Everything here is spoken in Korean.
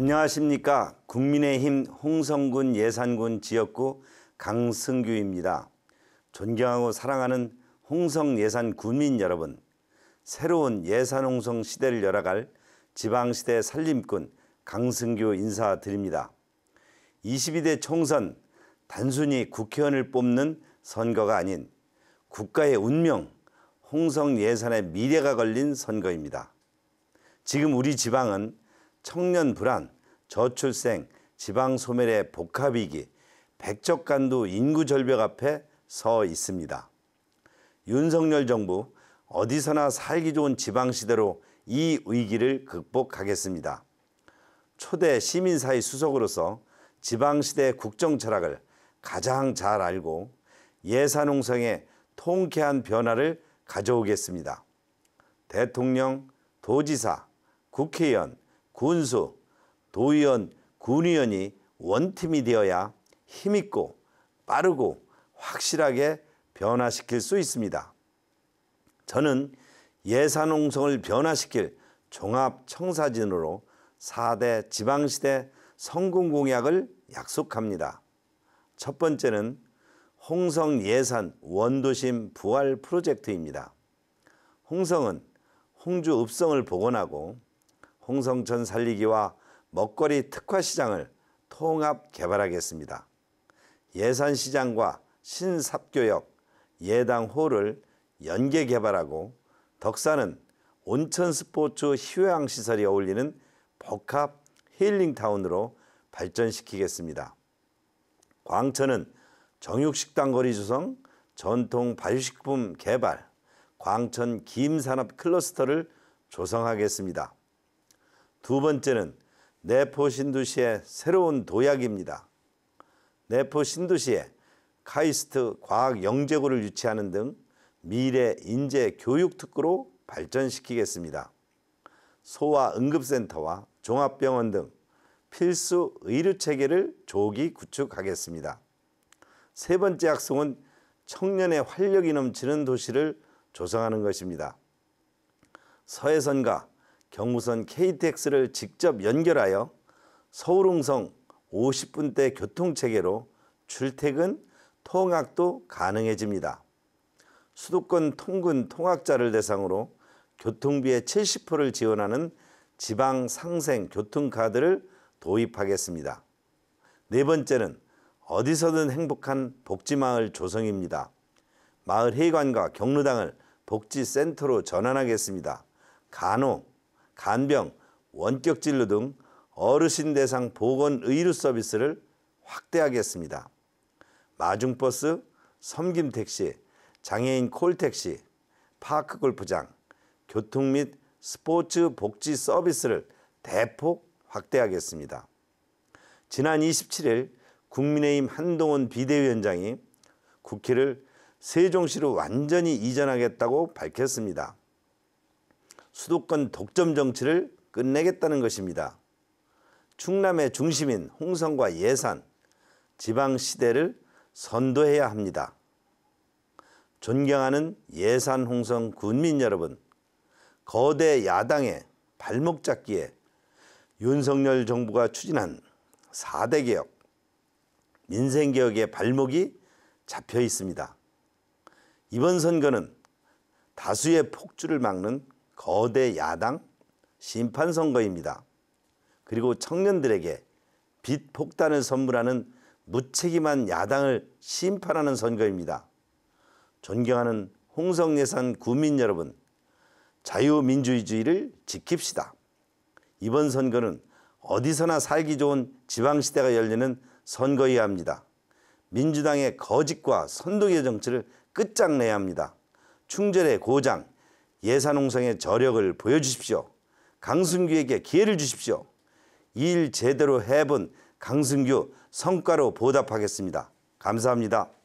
안녕하십니까. 국민의힘 홍성군 예산군 지역구 강승규입니다. 존경하고 사랑하는 홍성 예산 군민 여러분, 새로운 예산 홍성 시대를 열어갈 지방시대 살림꾼 강승규 인사드립니다. 22대 총선 단순히 국회의원을 뽑는 선거가 아닌 국가의 운명, 홍성 예산의 미래가 걸린 선거입니다. 지금 우리 지방은 청년 불안, 저출생, 지방 소멸의 복합 위기, 백적간도 인구 절벽 앞에 서 있습니다. 윤석열 정부 어디서나 살기 좋은 지방 시대로 이 위기를 극복하겠습니다. 초대 시민사회 수석으로서 지방시대 국정 철학을 가장 잘 알고 예산 홍성에 통쾌한 변화를 가져오겠습니다. 대통령, 도지사, 국회의원, 군수, 도의원, 군의원이 원팀이 되어야 힘있고 빠르고 확실하게 변화시킬 수 있습니다. 저는 예산농성을 변화시킬 종합청사진으로 4대 지방시대 성공공약을 약속합니다. 첫 번째는 홍성 예산 원도심 부활 프로젝트입니다. 홍성은 홍주 읍성을 복원하고 홍성천 살리기와 먹거리 특화 시장을 통합 개발하겠습니다. 예산 시장과 신삽교역, 예당홀을 연계 개발하고 덕산은 온천 스포츠 휴양 시설이 어울리는 복합 힐링 타운으로 발전시키겠습니다. 광천은 정육식당 거리 조성, 전통 발식품 개발, 광천 김산업 클러스터를 조성하겠습니다. 두 번째는 내포신도시의 새로운 도약입니다. 내포신두시에 카이스트 과학 영재고를 유치하는 등 미래 인재 교육 특구로 발전시키겠습니다. 소아 응급센터와 종합병원 등 필수 의료 체계를 조기 구축하겠습니다. 세 번째 악성은 청년의 활력이 넘치는 도시를 조성하는 것입니다. 서해선과 경무선 KTX를 직접 연결하여 서울웅성 50분대 교통체계로 출퇴근, 통학도 가능해집니다. 수도권 통근 통학자를 대상으로 교통비의 70%를 지원하는 지방 상생 교통카드를 도입하겠습니다. 네 번째는 어디서든 행복한 복지마을 조성입니다. 마을 회관과 경로당을 복지센터로 전환하겠습니다. 간호, 간병, 원격 진료 등 어르신 대상 보건 의료 서비스를 확대하겠습니다. 마중버스, 섬김택시, 장애인 콜택시, 파크골프장, 교통 및 스포츠 복지 서비스를 대폭 확대하겠습니다. 지난 27일 국민의힘 한동훈 비대위원장이 국회를 세종시로 완전히 이전하겠다고 밝혔습니다. 수도권 독점 정치를 끝내겠다는 것입니다. 충남의 중심인 홍성과 예산, 지방시대를 선도해야 합니다. 존경하는 예산 홍성 군민 여러분, 거대 야당의 발목 잡기에 윤석열 정부가 추진한 4대 개혁, 민생개혁의 발목이 잡혀 있습니다. 이번 선거는 다수의 폭주를 막는 거대 야당 심판 선거입니다. 그리고 청년들에게 빛 폭탄을 선물하는 무책임한 야당을 심판하는 선거입니다. 존경하는 홍성예산 구민 여러분, 자유민주주의를 지킵시다. 이번 선거는 어디서나 살기 좋은 지방시대가 열리는 선거여야 합니다. 민주당의 거짓과 선동의 정치를 끝장내야 합니다. 충절의 고장, 예산홍성의 저력을 보여주십시오. 강승규에게 기회를 주십시오. 일 제대로 해본 강승규 성과로 보답하겠습니다. 감사합니다.